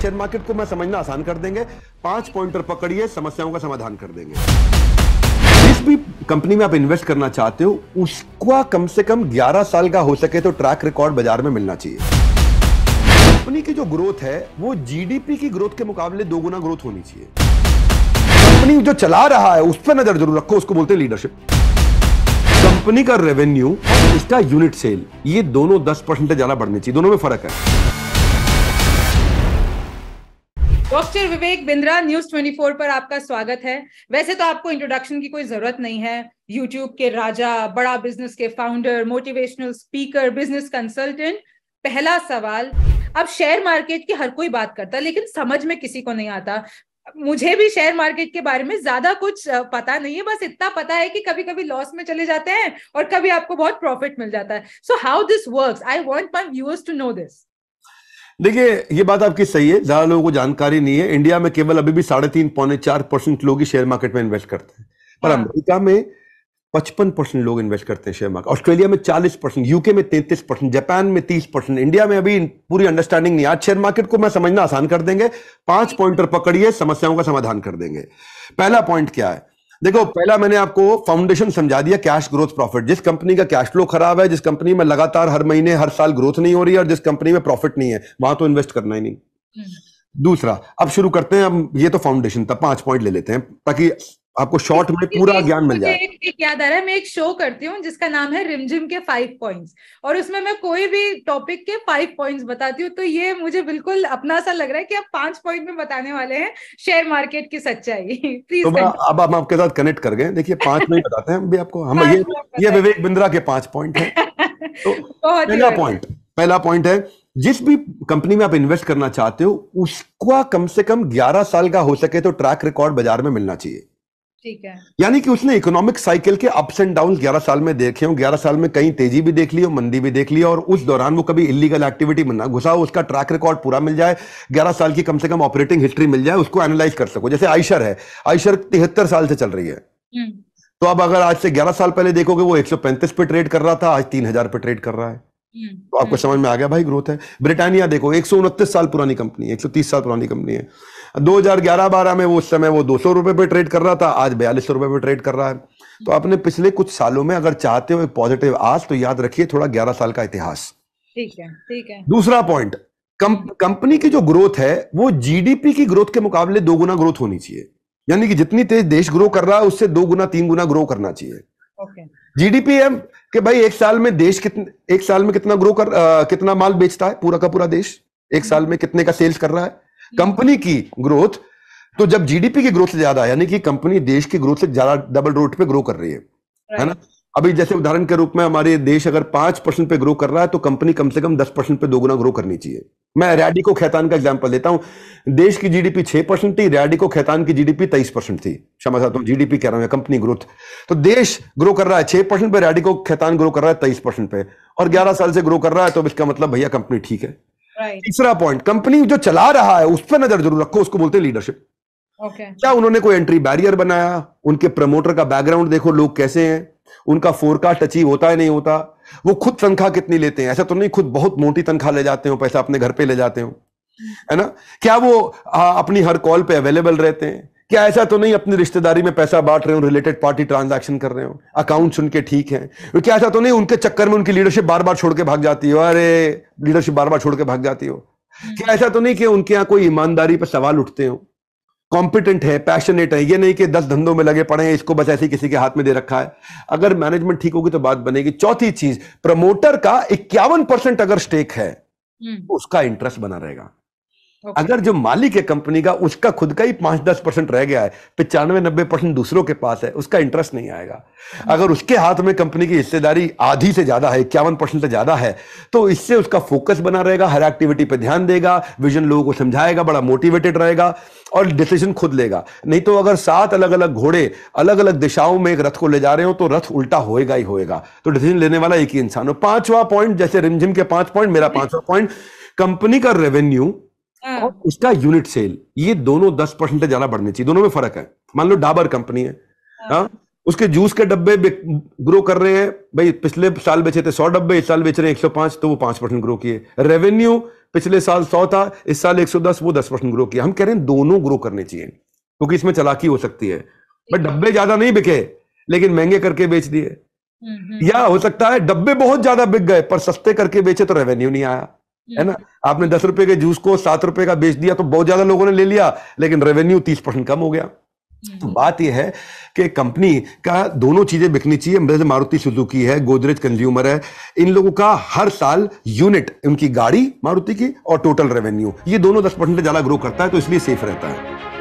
Share market को मैं समझना आसान कर देंगे पांच पॉइंटर पकड़िए समस्याओं का समाधान कर देंगे जिस भी कंपनी में आप इन्वेस्ट करना चाहते हो उसका कम से कम 11 साल का हो सके तो ट्रैक रिकॉर्ड बाजार में मिलना चाहिए कंपनी की जो ग्रोथ है वो जीडीपी की ग्रोथ के मुकाबले दो गुना ग्रोथ होनी चाहिए कंपनी जो चला रहा है उस पर नजर जरूर रखो उसको बोलते हैं लीडरशिप कंपनी का रेवेन्यू इसका यूनिट सेल ये दोनों दस परसेंट ज्यादा बढ़ने चाहिए दोनों में फर्क है डॉक्टर विवेक बिंद्रा न्यूज 24 पर आपका स्वागत है वैसे तो आपको इंट्रोडक्शन की कोई जरूरत नहीं है यूट्यूब के राजा बड़ा बिजनेस के founder motivational speaker business consultant पहला सवाल अब शेयर मार्केट की हर कोई बात करता लेकिन समझ में किसी को नहीं आता मुझे भी शेयर मार्केट के बारे में ज्यादा कुछ पता नहीं है बस इतना पता है कि कभी कभी लॉस में चले जाते हैं और कभी आपको बहुत प्रॉफिट मिल जाता है so how this work I want my viewers to know this देखिए ये बात आपकी सही है ज्यादा लोगों को जानकारी नहीं है इंडिया में केवल अभी भी साढ़े तीन पौने चार परसेंट लोग ही शेयर मार्केट में इन्वेस्ट करते हैं पर हाँ। अमेरिका में पचपन परसेंट लोग इन्वेस्ट करते हैं शेयर मार्केट ऑस्ट्रेलिया में चालीस परसेंट यूके में तैंतीस परसेंट जापान में तीस परसेंट इंडिया में अभी पूरी अंडरस्टैंडिंग नहीं आज शेयर मार्केट को मैं समझना आसान कर देंगे पांच पॉइंटर पकड़िए समस्याओं का समाधान कर देंगे पहला पॉइंट क्या है देखो पहला मैंने आपको फाउंडेशन समझा दिया कैश ग्रोथ प्रॉफिट जिस कंपनी का कैश फ्लो खराब है जिस कंपनी में लगातार हर महीने हर साल ग्रोथ नहीं हो रही है और जिस कंपनी में प्रॉफिट नहीं है वहां तो इन्वेस्ट करना ही नहीं हम्म। दूसरा अब शुरू करते हैं अब ये तो फाउंडेशन था पांच पॉइंट ले लेते हैं ताकि आपको शॉर्ट तो में पूरा ज्ञान मिल जाए एक, एक याद आ रहा है मैं एक शो करती हूँ जिसका नाम है रिमझिम के फाइव पॉइंट्स और उसमें मैं कोई भी टॉपिक के फाइव पॉइंट्स बताती हूँ तो ये मुझे बिल्कुल अपना सा लग रहा है कि आप पांच पॉइंट में बताने वाले हैं शेयर मार्केट की सच्चाई प्लीज तो अब हम आपके साथ कनेक्ट कर गए देखिए पांच में बताते हैं भी आपको हम ये ये विवेक बिंद्रा के पांच पॉइंट है तो पहला पॉइंट पहला पॉइंट है जिस भी कंपनी में आप इन्वेस्ट करना चाहते हो उसका कम से कम 11 साल का हो सके तो ट्रैक रिकॉर्ड बाजार में मिलना चाहिए यानी कि उसने इकोनॉमिक साइकिल के अप्स एंड डाउन ग्यारह साल में देखे हो ग्यारह साल में कहीं तेजी भी देख ली हो मंदी भी देख ली और उस दौरान वो कभी इलीगल एक्टिविटी में ना घुसा हो उसका ट्रैक रिकॉर्ड पूरा मिल जाए ग्यारह साल की कम से कम ऑपरेटिंग हिस्ट्री मिल जाए उसको एनालाइज कर सको जैसे आयशर है आयशर तिहत्तर साल से चल रही है हम्म। तो अब अगर आज से ग्यारह साल पहले देखोगे वो एक पे ट्रेड कर रहा था आज तीन पे ट्रेड कर रहा है हम्म। तो आपको हम्म। समझ में आ गया भाई ग्रोथ है ब्रिटानिया देखो एक साल पुरानी कंपनी है एक साल पुरानी कंपनी है 2011-12 में वो उस समय वो दो सौ रुपये पर ट्रेड कर रहा था आज बयालीस सौ रुपये पर ट्रेड कर रहा है तो आपने पिछले कुछ सालों में अगर चाहते हो एक पॉजिटिव आज तो याद रखिए थोड़ा ग्यारह साल का इतिहास ठीक है ठीक है दूसरा पॉइंट कंपनी की जो ग्रोथ है वो जीडीपी की ग्रोथ के मुकाबले दो गुना ग्रोथ होनी चाहिए यानी कि जितनी तेज देश ग्रो कर रहा है उससे दो गुना तीन गुना ग्रो करना चाहिए जीडीपी एम के भाई एक साल में देश कितने एक साल में कितना ग्रो कर आ, कितना माल बेचता है पूरा का पूरा देश एक साल में कितने का सेल्स कर रहा है कंपनी की ग्रोथ तो जब जीडीपी की ग्रोथ से ज्यादा यानी कि कंपनी देश की ग्रोथ से ज्यादा डबल रोड पे ग्रो कर रही है है ना अभी जैसे उदाहरण के रूप में हमारे देश अगर पांच परसेंट पे ग्रो कर रहा है तो कंपनी कम से कम दस परसेंट पे दोगुना ग्रो करनी चाहिए मैं रेडिको खैतान का एग्जाम्पल देता हूं देश की जीडीपी छह परसेंट थी को खैतान की जीडीपी तेईस परसेंट थी क्षमा चाहता जीडीपी कह रहा हूं कंपनी ग्रोथ तो देश ग्रो कर रहा है छह परसेंट पे को खैतान ग्रो कर रहा है तेईस परसेंट पे और ग्यारह साल से ग्रो कर रहा है तो इसका मतलब भैया कंपनी ठीक है तीसरा पॉइंट कंपनी जो चला रहा है उस पर नजर जरूर रखो उसको बोलते हैं लीडरशिप okay. क्या उन्होंने कोई एंट्री बैरियर बनाया उनके प्रमोटर का बैकग्राउंड देखो लोग कैसे हैं उनका फोरकास्ट अचीव होता है नहीं होता वो खुद तनख्वाह कितनी लेते हैं ऐसा तो नहीं खुद बहुत मोटी तनख्वाह ले जाते हो पैसा अपने घर पे ले जाते हो है ना क्या वो आ, अपनी हर कॉल पे अवेलेबल रहते हैं क्या ऐसा तो नहीं अपनी रिश्तेदारी में पैसा बांट रहे हो रिलेटेड पार्टी ट्रांजैक्शन कर रहे हो अकाउंट उनके ठीक है तो क्या ऐसा तो नहीं उनके चक्कर में उनकी लीडरशिप बार बार छोड़ के भाग जाती हो अरे लीडरशिप बार बार छोड़ के भाग जाती हो हम्म। क्या ऐसा तो नहीं कि उनके यहाँ कोई ईमानदारी पर सवाल उठते हो कॉम्पिटेंट है पैशनेट है ये नहीं कि दस धंधों में लगे पड़े हैं इसको बस ऐसे किसी के हाथ में दे रखा है अगर मैनेजमेंट ठीक होगी तो बात बनेगी चौथी चीज प्रमोटर का इक्यावन परसेंट अगर स्टेक है हम्म। उसका इंटरेस्ट बना रहेगा Okay. अगर जो मालिक है कंपनी का उसका खुद का ही पांच दस परसेंट रह गया है पिचानवे नब्बे परसेंट दूसरों के पास है उसका इंटरेस्ट नहीं आएगा हाँ। अगर उसके हाथ में कंपनी की हिस्सेदारी आधी से ज्यादा है इक्यावन परसेंट से ज्यादा है तो इससे उसका फोकस बना रहेगा हर एक्टिविटी पर ध्यान देगा विजन लोगों को समझाएगा बड़ा मोटिवेटेड रहेगा और डिसीजन खुद लेगा नहीं तो अगर सात अलग अलग घोड़े अलग अलग दिशाओं में एक रथ को ले जा रहे हो तो रथ उल्टा होएगा ही होएगा तो डिसीजन लेने वाला एक ही इंसान हो पांचवा पॉइंट जैसे रिमझिम के पांच पॉइंट मेरा पांचवा पॉइंट कंपनी का रेवेन्यू हाँ। और उसका यूनिट सेल ये दोनों दस परसेंट ज्यादा बढ़ने चाहिए दोनों में फर्क है मान लो डाबर कंपनी है हाँ, हाँ उसके जूस के डब्बे ग्रो कर रहे हैं भाई पिछले साल बेचे थे सौ डब्बे इस साल बेच रहे हैं एक सौ पांच तो वो पांच परसेंट ग्रो किए रेवेन्यू पिछले साल सौ था इस साल एक सौ दस वो दस परसेंट ग्रो किया हम कह रहे हैं दोनों ग्रो करने चाहिए क्योंकि इसमें चलाकी हो सकती है बट डब्बे ज्यादा नहीं बिके लेकिन महंगे करके बेच दिए हम्म, हम्म। या हो सकता है डब्बे बहुत ज्यादा बिक गए पर सस्ते करके बेचे तो रेवेन्यू नहीं आया है ना आपने दस रुपए के जूस को सात रुपए का बेच दिया तो बहुत ज्यादा लोगों ने ले लिया लेकिन रेवेन्यू तीस परसेंट कम हो गया तो हम्म। बात यह है कि कंपनी का दोनों चीजें बिकनी चाहिए जैसे मारुति सुजुकी है गोदरेज कंज्यूमर है इन लोगों का हर साल यूनिट उनकी गाड़ी मारुति की और टोटल रेवेन्यू ये दोनों दस परसेंट ज्यादा ग्रो करता है तो इसलिए सेफ रहता है